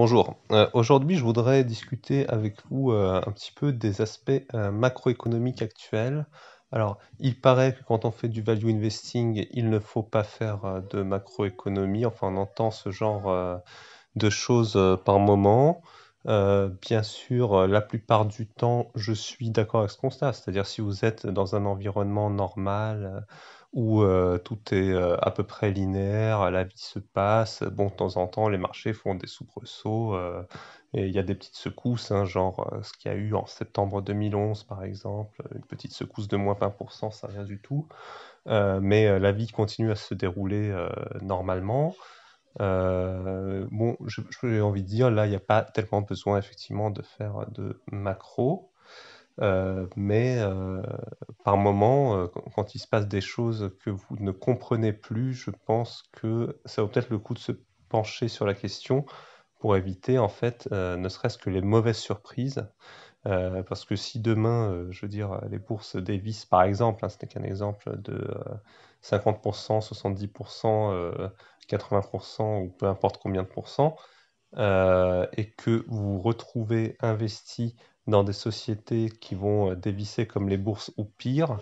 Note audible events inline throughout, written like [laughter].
Bonjour. Euh, aujourd'hui, je voudrais discuter avec vous euh, un petit peu des aspects euh, macroéconomiques actuels. Alors, il paraît que quand on fait du value investing, il ne faut pas faire de macroéconomie. Enfin, on entend ce genre de choses par moment. bien sûr, la plupart du temps, je suis d'accord avec ce constat. C'est-à-dire, si vous êtes dans un environnement normal, où euh, tout est euh, à peu près linéaire, la vie se passe. Bon, de temps en temps, les marchés font des soubresauts euh, et il y a des petites secousses, hein, genre ce qu'il y a eu en septembre 2011, par exemple, une petite secousse de moins 20%, ça rien du tout. mais la vie continue à se dérouler normalement. bon, j'ai envie de dire, là, il n'y a pas tellement besoin effectivement de faire de macro. Euh, mais euh, par moment, euh, quand il se passe des choses que vous ne comprenez plus, je pense que ça vaut peut-être le coup de se pencher sur la question pour éviter, en fait, ne serait-ce que les mauvaises surprises. parce que si demain, je veux dire, les bourses dévissent, par exemple, hein, ce n'est qu'un exemple de 50%, 70%, 80% ou peu importe combien de pourcents, euh, et que vous vous retrouvez investi dans des sociétés qui vont euh, dévisser comme les bourses ou pire,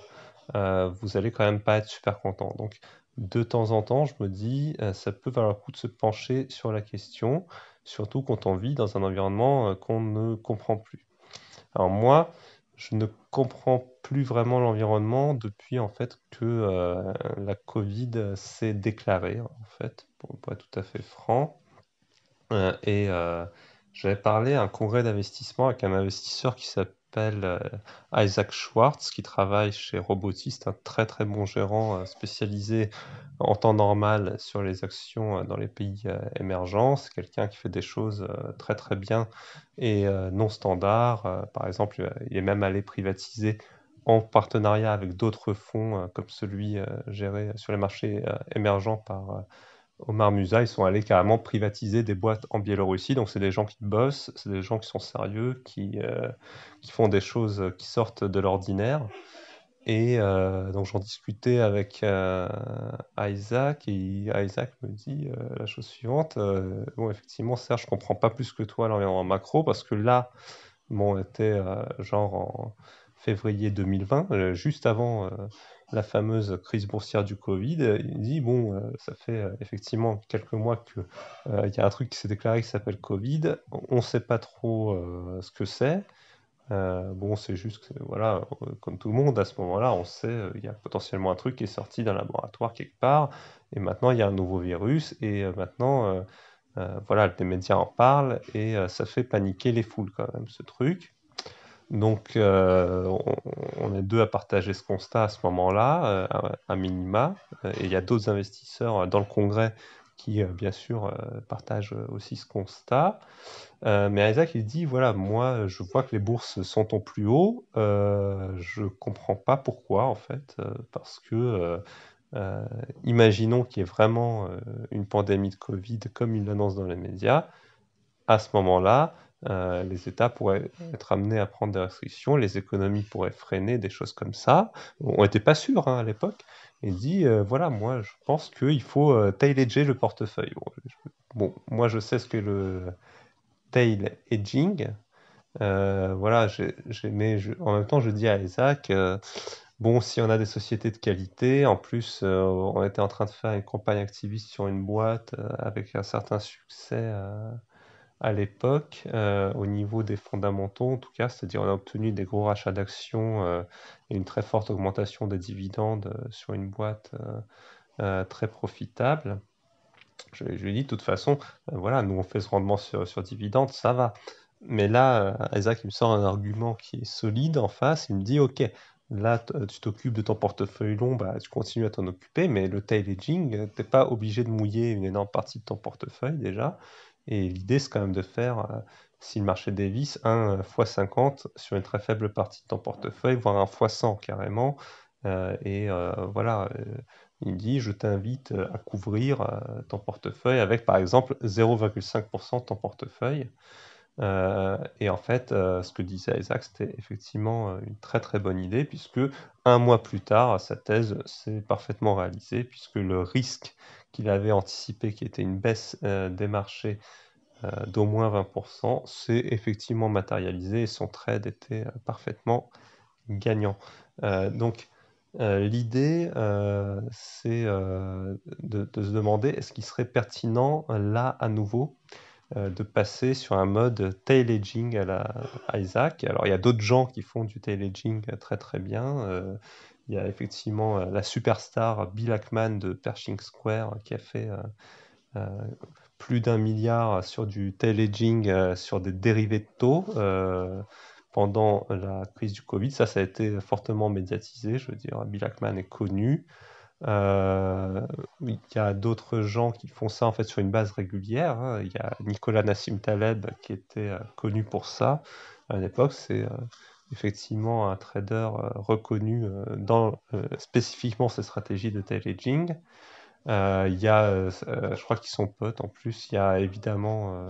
euh, vous allez quand même pas être super content. Donc de temps en temps, je me dis, ça peut valoir le coup de se pencher sur la question, surtout quand on vit dans un environnement qu'on ne comprend plus. Alors moi, je ne comprends plus vraiment l'environnement depuis en fait que la Covid s'est déclarée en fait, pour, pour être tout à fait franc. Euh, et euh, j'avais parlé à un congrès d'investissement avec un investisseur qui s'appelle euh, Isaac Schwartz, qui travaille chez Robotist, un très très bon gérant spécialisé en temps normal sur les actions dans les pays émergents. C'est quelqu'un qui fait des choses très très bien et non standard. par exemple, il est même allé privatiser en partenariat avec d'autres fonds comme celui géré sur les marchés émergents par Omar Musa, ils sont allés carrément privatiser des boîtes en Biélorussie. Donc, c'est des gens qui bossent, c'est des gens qui sont sérieux, qui, euh, qui font des choses qui sortent de l'ordinaire. Et euh, donc, j'en discutais avec euh, Isaac, et Isaac me dit la chose suivante Bon, effectivement, Serge, je comprends pas plus que toi l'environnement macro, parce que là, bon, on était genre en février 2020, euh, juste avant euh, la fameuse crise boursière du Covid, euh, il dit bon, ça fait effectivement quelques mois qu'il y a un truc qui s'est déclaré qui s'appelle Covid. On ne sait pas trop ce que c'est. bon, c'est juste que, voilà, comme tout le monde, à ce moment-là, on sait il y a potentiellement un truc qui est sorti d'un laboratoire quelque part, et maintenant il y a un nouveau virus, et maintenant, voilà, les médias en parlent, et ça fait paniquer les foules quand même, ce truc. Donc, euh, on, est deux à partager ce constat à ce moment-là, un euh, à minima. Euh, et il y a d'autres investisseurs dans le congrès qui, bien sûr, partagent aussi ce constat. mais Isaac, il dit voilà, moi, je vois que les bourses sont en plus haut. je ne comprends pas pourquoi, en fait, parce que. imaginons qu'il y ait vraiment une pandémie de Covid comme il l'annonce dans les médias. À ce moment-là, euh, les États pourraient être amenés à prendre des restrictions, les économies pourraient freiner, des choses comme ça. On n'était pas sûr hein, à l'époque. Il dit, euh, voilà, moi, je pense qu'il faut euh, tail le portefeuille. Bon, moi, je sais ce que le tail edging. voilà, mais en même temps, je dis à Isaac, bon, si on a des sociétés de qualité, en plus, on était en train de faire une campagne activiste sur une boîte avec un certain succès à l'époque, euh, au niveau des fondamentaux, en tout cas, c'est-à-dire on a obtenu des gros rachats d'actions euh, et une très forte augmentation des dividendes euh, sur une boîte très profitable. Je, lui ai dit, de toute façon, voilà, nous on fait ce rendement sur, dividendes, ça va. Mais là, Isaac, il me sort un argument qui est solide en face, il me dit, ok, Là, tu t'occupes de ton portefeuille long, bah, tu continues à t'en occuper, mais le tail aging, tu n'es pas obligé de mouiller une énorme partie de ton portefeuille déjà. Et l'idée, c'est quand même de faire, euh, si le marché dévisse, 1 x50 sur une très faible partie de ton portefeuille, voire un x100 carrément. Euh, et euh, voilà, il dit, je t'invite à couvrir ton portefeuille avec, par exemple, 0,5% de ton portefeuille. et en fait, ce que disait Isaac, c'était effectivement une très très bonne idée, puisque un mois plus tard, sa thèse s'est parfaitement réalisée, puisque le risque qu'il avait anticipé, qui était une baisse euh, des marchés euh, d'au moins 20%, s'est effectivement matérialisé et son trade était euh, parfaitement gagnant. donc l'idée, c'est de, se demander est-ce qu'il serait pertinent là à nouveau de passer sur un mode tail edging à la Isaac. Alors il y a d'autres gens qui font du tail edging très très bien. Il y a effectivement euh, la superstar Bill Ackman de Pershing Square qui a fait euh, euh, plus d'un milliard sur du tail aging, sur des dérivés de taux pendant la crise du Covid. Ça, ça a été fortement médiatisé. Je veux dire, Bill Ackman est connu. il y a d'autres gens qui font ça en fait sur une base régulière. Hein. Il y a Nicolas Nassim Taleb qui était connu pour ça à l'époque. C'est effectivement un trader euh, reconnu euh, dans euh, spécifiquement ses stratégies de tail Il y a, je crois qu'ils sont potes en plus. Il y a évidemment,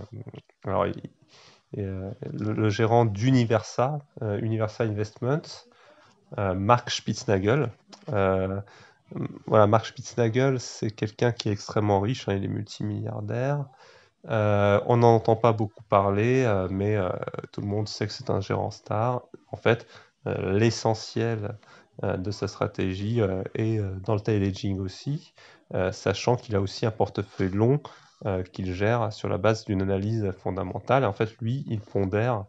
le, gérant d'Universa, Universal Universa Investments, euh, Spitznagel. voilà, Spitznagel, c'est quelqu'un qui est extrêmement riche, hein, il est multimilliardaire. Euh, on n'en entend pas beaucoup parler, euh, mais euh, tout le monde sait que c'est un gérant star. En fait, l'essentiel de sa stratégie est dans le tail hedging aussi, sachant qu'il a aussi un portefeuille long qu'il gère sur la base d'une analyse fondamentale. En fait, lui, il pondère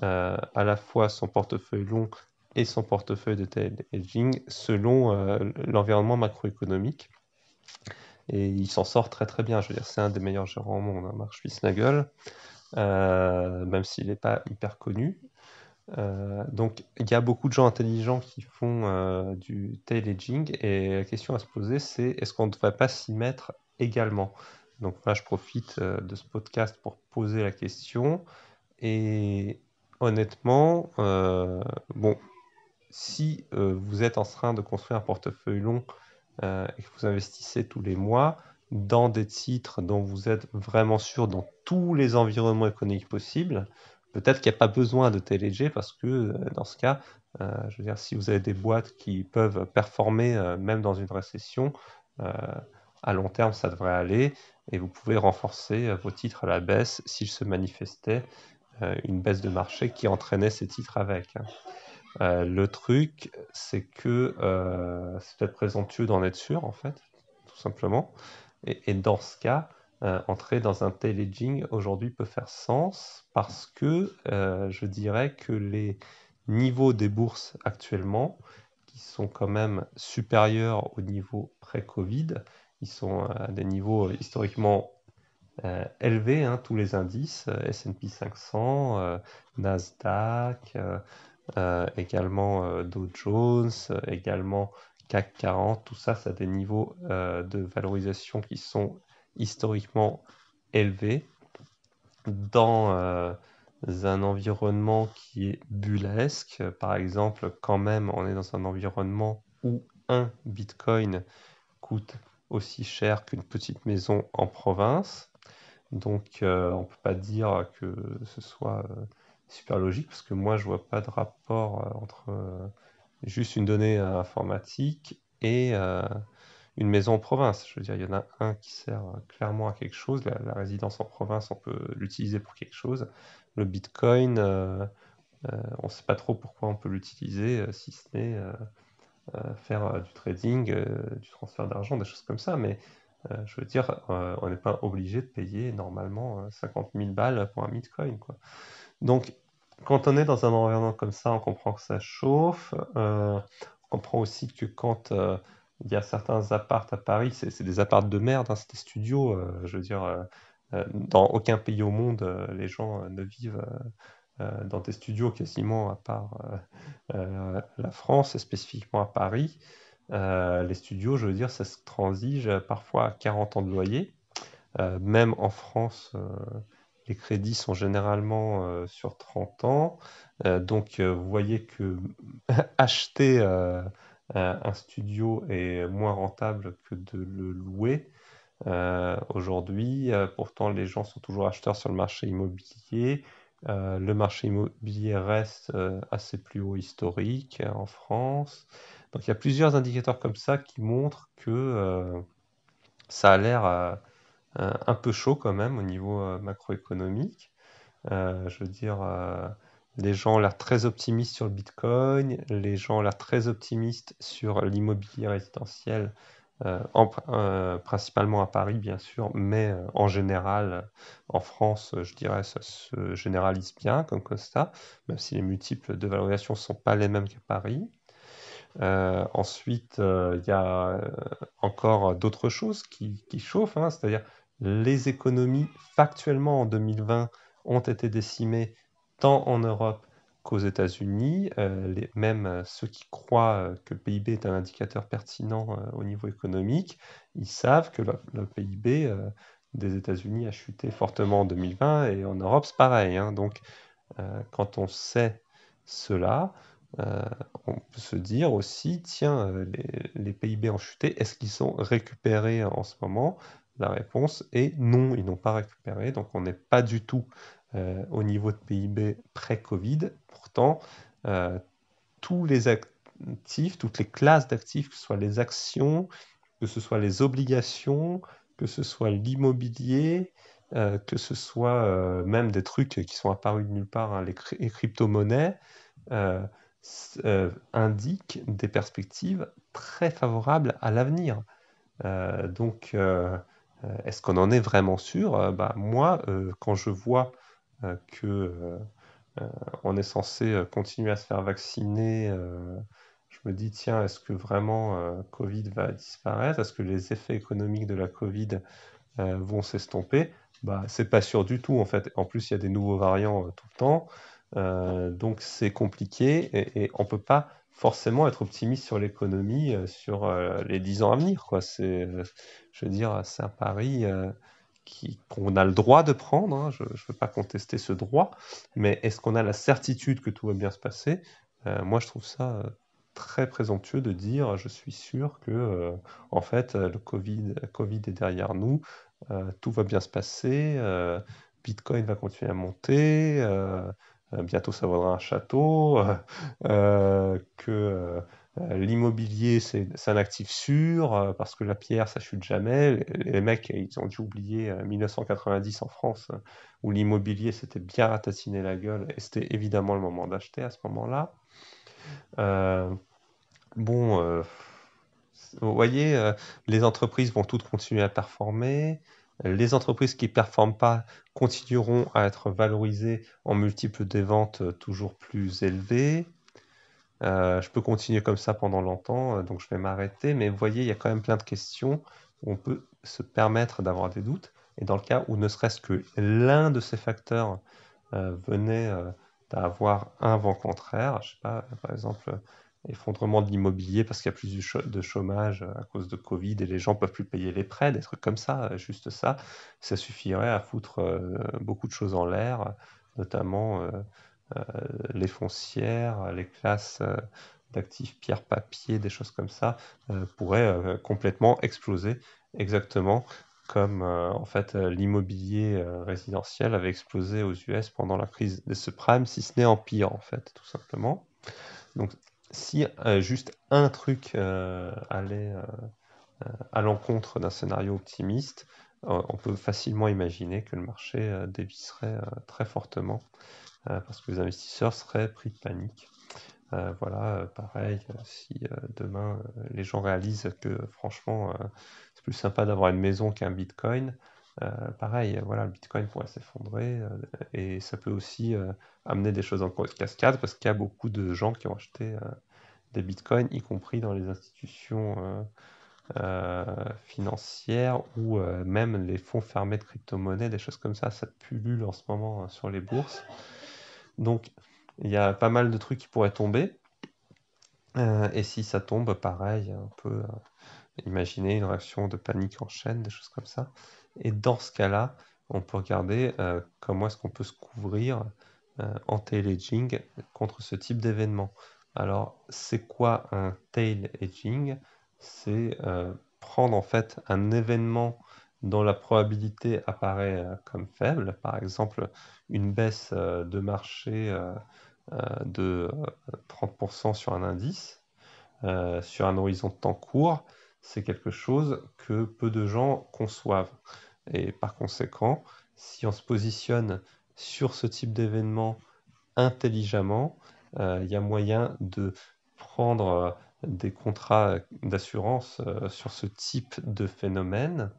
à la fois son portefeuille long et son portefeuille de tail hedging selon l'environnement macroéconomique. Et il s'en sort très très bien. Je veux dire, c'est un des meilleurs gérants au monde, hein, Marc euh, même s'il n'est pas hyper connu. Euh, donc, il y a beaucoup de gens intelligents qui font euh, du tail edging Et la question à se poser, c'est est-ce qu'on ne devrait pas s'y mettre également Donc, là, je profite de ce podcast pour poser la question. Et honnêtement, bon, si vous êtes en train de construire un portefeuille long euh, et que vous investissez tous les mois dans des titres dont vous êtes vraiment sûr dans tous les environnements économiques possibles, peut-être qu'il n'y a pas besoin de TLG parce que euh, dans ce cas, euh, je veux dire, si vous avez des boîtes qui peuvent performer même dans une récession, à long terme, ça devrait aller et vous pouvez renforcer vos titres à la baisse s'il se manifestait une baisse de marché qui entraînait ces titres avec. Hein. Euh, le truc, c'est que euh, c'est peut-être présomptueux d'en être sûr, en fait, tout simplement. Et, dans ce cas, euh, entrer dans un tel aujourd'hui peut faire sens parce que je dirais que les niveaux des bourses actuellement, qui sont quand même supérieurs au niveau pré-Covid, ils sont à des niveaux historiquement élevés, hein, tous les indices, SP 500, Nasdaq, euh, également euh, Dow Jones, euh, également CAC 40, tout ça, ça a des niveaux de valorisation qui sont historiquement élevés dans un environnement qui est bullesque. Par exemple, quand même, on est dans un environnement où un bitcoin coûte aussi cher qu'une petite maison en province. Donc, on ne peut pas dire que ce soit super logique parce que moi, je vois pas de rapport euh, entre euh, juste une donnée euh, informatique et une maison en province. Je veux dire, il y en a un qui sert clairement à quelque chose. La, résidence en province, on peut l'utiliser pour quelque chose. Le Bitcoin, on sait pas trop pourquoi on peut l'utiliser, si ce n'est faire du trading, du transfert d'argent, des choses comme ça. Mais je veux dire, on n'est pas obligé de payer normalement 50 000 balles pour un Bitcoin. Quoi. Donc, quand on est dans un environnement comme ça, on comprend que ça chauffe. Euh, on comprend aussi que quand euh, il y a certains appartes à Paris, c'est des appartes de merde, hein, c'est des studios. Euh, je veux dire, dans aucun pays au monde, les gens ne vivent dans des studios quasiment à part la France et spécifiquement à Paris. les studios, je veux dire, ça se transige parfois à 40 ans de loyer. même en France, les crédits sont généralement euh, sur 30 ans. Euh, donc, euh, vous voyez que [laughs] acheter un studio est moins rentable que de le louer. Aujourd'hui, pourtant, les gens sont toujours acheteurs sur le marché immobilier. le marché immobilier reste assez plus haut historique en France. Donc, il y a plusieurs indicateurs comme ça qui montrent que ça a l'air euh, un peu chaud quand même au niveau euh, macroéconomique. Euh, je veux dire, les gens ont l'air très optimistes sur le Bitcoin, les gens ont l'air très optimistes sur l'immobilier résidentiel, en, principalement à Paris bien sûr, mais en général en France, je dirais, ça se généralise bien comme constat, même si les multiples de valorisation ne sont pas les mêmes qu'à Paris. ensuite, il y a encore d'autres choses qui, qui chauffent, hein, c'est-à-dire les économies factuellement en 2020 ont été décimées tant en Europe qu'aux États-Unis. Euh, même euh, ceux qui croient euh, que le PIB est un indicateur pertinent au niveau économique, ils savent que le, PIB des États-Unis a chuté fortement en 2020 et en Europe, c'est pareil. Hein. Donc, quand on sait cela, on peut se dire aussi, tiens, les, les PIB ont chuté, est-ce qu'ils sont récupérés en ce moment la réponse est non, ils n'ont pas récupéré, donc on n'est pas du tout euh, au niveau de PIB pré-Covid. Pourtant, euh, tous les actifs, toutes les classes d'actifs, que ce soit les actions, que ce soit les obligations, que ce soit l'immobilier, euh, que ce soit même des trucs qui sont apparus de nulle part, hein, les, les crypto-monnaies, indiquent des perspectives très favorables à l'avenir. donc, euh, est-ce qu'on en est vraiment sûr euh, bah, Moi, euh, quand je vois que on est censé continuer à se faire vacciner, je me dis, tiens, est-ce que vraiment Covid va disparaître Est-ce que les effets économiques de la Covid vont s'estomper bah, c'est pas sûr du tout en fait. En plus, il y a des nouveaux variants tout le temps, donc c'est compliqué et, et, on peut pas forcément être optimiste sur l'économie euh, sur euh, les dix ans à venir. Quoi. C'est, euh, je veux dire, c'est un pari qu'on a le droit de prendre. Hein. Je ne veux pas contester ce droit, mais est-ce qu'on a la certitude que tout va bien se passer Moi, je trouve ça très présomptueux de dire je suis sûr que en fait le Covid est derrière nous, tout va bien se passer, Bitcoin va continuer à monter. Euh, bientôt ça vaudra un château, euh, euh, que l'immobilier c'est un actif sûr, parce que la pierre ça chute jamais. Les, mecs, ils ont dû oublier 1990 en France, où l'immobilier s'était bien ratatiné la gueule, et c'était évidemment le moment d'acheter à ce moment-là. bon vous voyez, les entreprises vont toutes continuer à performer. Les entreprises qui ne performent pas continueront à être valorisées en multiples des ventes euh, toujours plus élevées. Euh, je peux continuer comme ça pendant longtemps, euh, donc je vais m'arrêter. Mais vous voyez, il y a quand même plein de questions où on peut se permettre d'avoir des doutes. Et dans le cas où ne serait-ce que l'un de ces facteurs venait d'avoir un vent contraire, je sais pas, par exemple, effondrement de l'immobilier parce qu'il y a plus de chômage euh, à cause de Covid et les gens peuvent plus payer les prêts, des trucs comme ça, euh, juste ça, ça suffirait à foutre euh, beaucoup de choses en l'air, notamment les foncières, les classes d'actifs pierre-papier, des choses comme ça, pourraient complètement exploser, exactement comme en fait l'immobilier résidentiel avait explosé aux US pendant la crise des subprimes, si ce n'est en pire en fait, tout simplement. Donc si euh, juste un truc euh, allait euh, à l'encontre d'un scénario optimiste, on peut facilement imaginer que le marché dévisserait très fortement parce que les investisseurs seraient pris de panique. voilà, pareil, si demain les gens réalisent que franchement c'est plus sympa d'avoir une maison qu'un bitcoin, euh, pareil, voilà, le Bitcoin pourrait s'effondrer euh, et ça peut aussi euh, amener des choses en cascade parce qu'il y a beaucoup de gens qui ont acheté des Bitcoins, y compris dans les institutions financières ou même les fonds fermés de crypto-monnaies, des choses comme ça, ça pullule en ce moment hein, sur les bourses. Donc, il y a pas mal de trucs qui pourraient tomber. et si ça tombe, pareil, un peu. Imaginez une réaction de panique en chaîne, des choses comme ça. Et dans ce cas-là, on peut regarder euh, comment est-ce qu'on peut se couvrir euh, en tail edging contre ce type d'événement. Alors, c'est quoi un tail edging C'est euh, prendre en fait un événement dont la probabilité apparaît comme faible, par exemple une baisse de marché de 30% sur un indice, sur un horizon de temps court, c'est quelque chose que peu de gens conçoivent. Et par conséquent, si on se positionne sur ce type d'événement intelligemment, euh, il y a moyen de prendre euh, des contrats d'assurance euh, sur ce type de phénomène.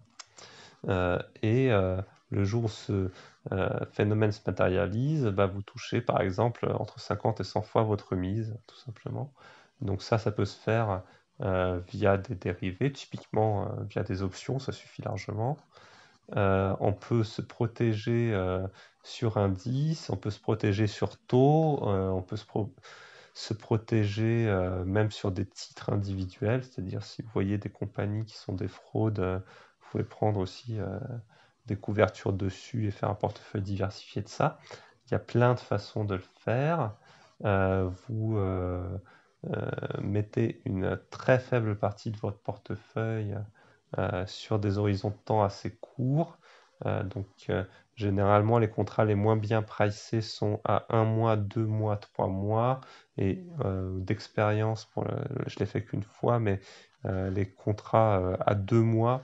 et le jour où ce phénomène se matérialise, bah, vous touchez par exemple entre 50 et 100 fois votre mise, tout simplement. Donc ça, ça peut se faire euh, via des dérivés, typiquement euh, via des options, ça suffit largement. Euh, on peut se protéger sur indice, on peut se protéger sur taux, on peut se, se protéger même sur des titres individuels, c'est-à-dire si vous voyez des compagnies qui sont des fraudes, vous pouvez prendre aussi des couvertures dessus et faire un portefeuille diversifié de ça. Il y a plein de façons de le faire. vous euh, mettez une très faible partie de votre portefeuille euh, sur des horizons de temps assez courts. Euh, donc généralement les contrats les moins bien pricés sont à un mois, deux mois, trois mois. Et d'expérience, je ne je l'ai fait qu'une fois, mais les contrats à deux mois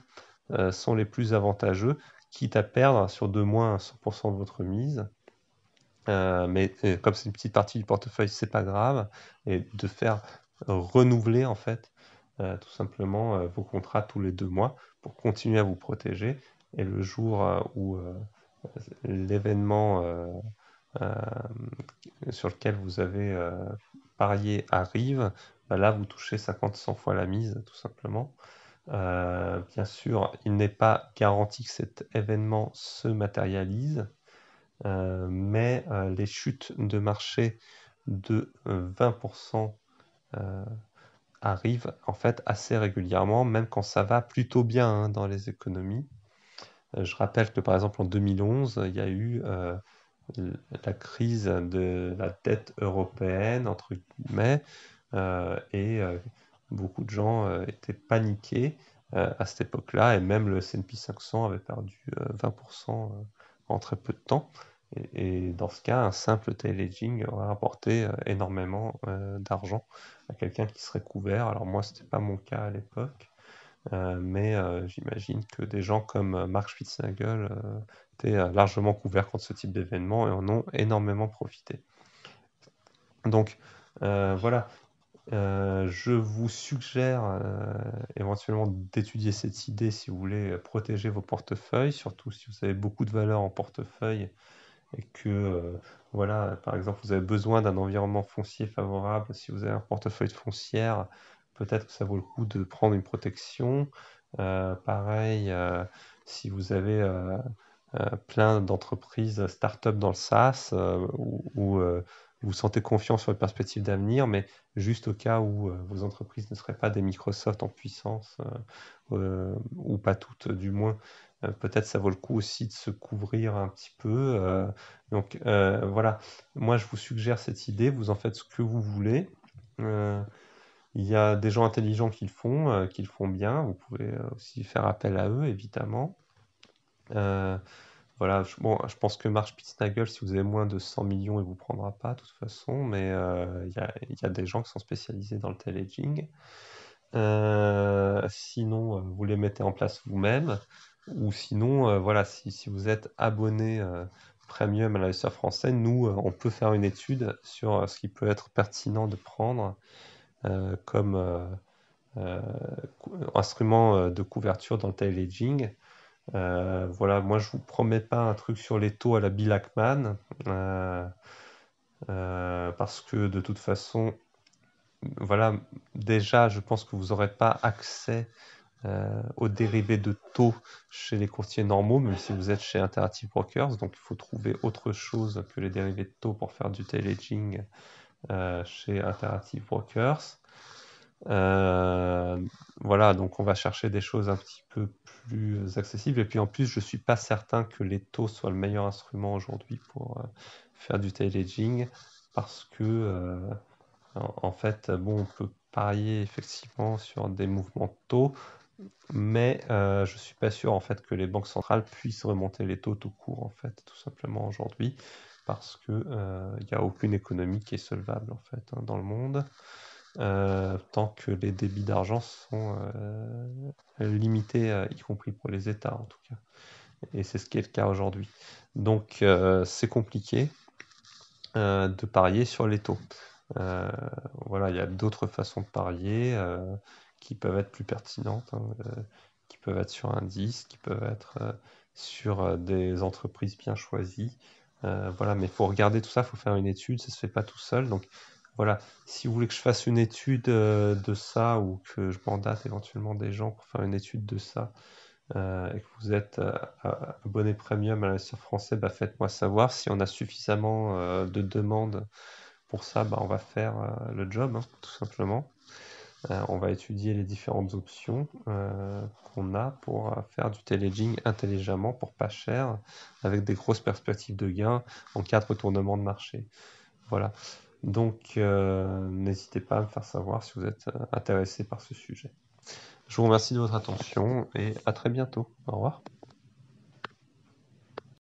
sont les plus avantageux, quitte à perdre sur deux mois 100% de votre mise. Euh, mais euh, comme c'est une petite partie du portefeuille, c'est pas grave. Et de faire renouveler en fait euh, tout simplement vos contrats tous les deux mois pour continuer à vous protéger. Et le jour où l'événement sur lequel vous avez parié arrive, bah là vous touchez 50-100 fois la mise tout simplement. bien sûr, il n'est pas garanti que cet événement se matérialise, euh, mais euh, les chutes de marché de 20% euh, arrivent en fait assez régulièrement, même quand ça va plutôt bien hein, dans les économies. Je rappelle que par exemple en 2011, il y a eu la crise de la dette européenne, entre guillemets, et beaucoup de gens étaient paniqués à cette époque-là, et même le SP 500 avait perdu 20% en très peu de temps. Et, dans ce cas, un simple aging aurait apporté euh, énormément euh, d'argent à quelqu'un qui serait couvert. Alors moi, ce n'était pas mon cas à l'époque. Euh, mais j'imagine que des gens comme Mark Schwitznagel étaient largement couverts contre ce type d'événement et en ont énormément profité. Donc voilà, euh, je vous suggère euh, éventuellement d'étudier cette idée si vous voulez protéger vos portefeuilles, surtout si vous avez beaucoup de valeur en portefeuille et que, euh, voilà, par exemple, vous avez besoin d'un environnement foncier favorable. Si vous avez un portefeuille de foncière, peut-être que ça vaut le coup de prendre une protection. pareil, si vous avez plein d'entreprises start-up dans le SaaS ou vous sentez confiance sur les perspectives d'avenir, mais juste au cas où euh, vos entreprises ne seraient pas des Microsoft en puissance, euh, euh, ou pas toutes du moins, peut-être ça vaut le coup aussi de se couvrir un petit peu. donc voilà, moi je vous suggère cette idée, vous en faites ce que vous voulez. Il y a des gens intelligents qui le font, qui le font bien. Vous pouvez aussi faire appel à eux, évidemment. Voilà, je, bon, je pense que Marsh Pitsnagel, si vous avez moins de 100 millions, il ne vous prendra pas de toute façon, mais euh, il y, a des gens qui sont spécialisés dans le tail aging euh, sinon, euh, vous les mettez en place vous-même, ou sinon, voilà, si, vous êtes abonné premium à l'investisseur français, nous, on peut faire une étude sur ce qui peut être pertinent de prendre comme instrument de couverture dans le tail aging euh, voilà, moi je vous promets pas un truc sur les taux à la Bill euh, euh, parce que de toute façon, voilà, déjà je pense que vous n'aurez pas accès aux dérivés de taux chez les courtiers normaux, même si vous êtes chez Interactive Brokers, donc il faut trouver autre chose que les dérivés de taux pour faire du edging chez Interactive Brokers. Euh, voilà, donc on va chercher des choses un petit peu plus accessibles. Et puis en plus, je ne suis pas certain que les taux soient le meilleur instrument aujourd'hui pour euh, faire du tailedging parce que euh, en fait, bon, on peut parier effectivement sur des mouvements de taux, mais je ne suis pas sûr en fait que les banques centrales puissent remonter les taux tout court en fait, tout simplement aujourd'hui, parce qu'il il n'y a aucune économie qui est solvable en fait hein, dans le monde. Euh, tant que les débits d'argent sont euh, limités, euh, y compris pour les États en tout cas. Et c'est ce qui est le cas aujourd'hui. Donc c'est compliqué de parier sur les taux. voilà, il y a d'autres façons de parier qui peuvent être plus pertinentes, hein, qui peuvent être sur indices, qui peuvent être sur des entreprises bien choisies. voilà, mais il faut regarder tout ça, il faut faire une étude, ça ne se fait pas tout seul. Donc voilà, si vous voulez que je fasse une étude euh, de ça ou que je mandate éventuellement des gens pour faire une étude de ça euh, et que vous êtes euh, abonné premium à l'investisseur français, bah, faites-moi savoir. Si on a suffisamment de demandes pour ça, bah, on va faire le job, hein, tout simplement. on va étudier les différentes options qu'on a pour faire du télégigne intelligemment pour pas cher, avec des grosses perspectives de gains en cas de retournement de marché. Voilà. Donc, euh, n'hésitez pas à me faire savoir si vous êtes euh, intéressé par ce sujet. Je vous remercie de votre attention et à très bientôt. Au revoir.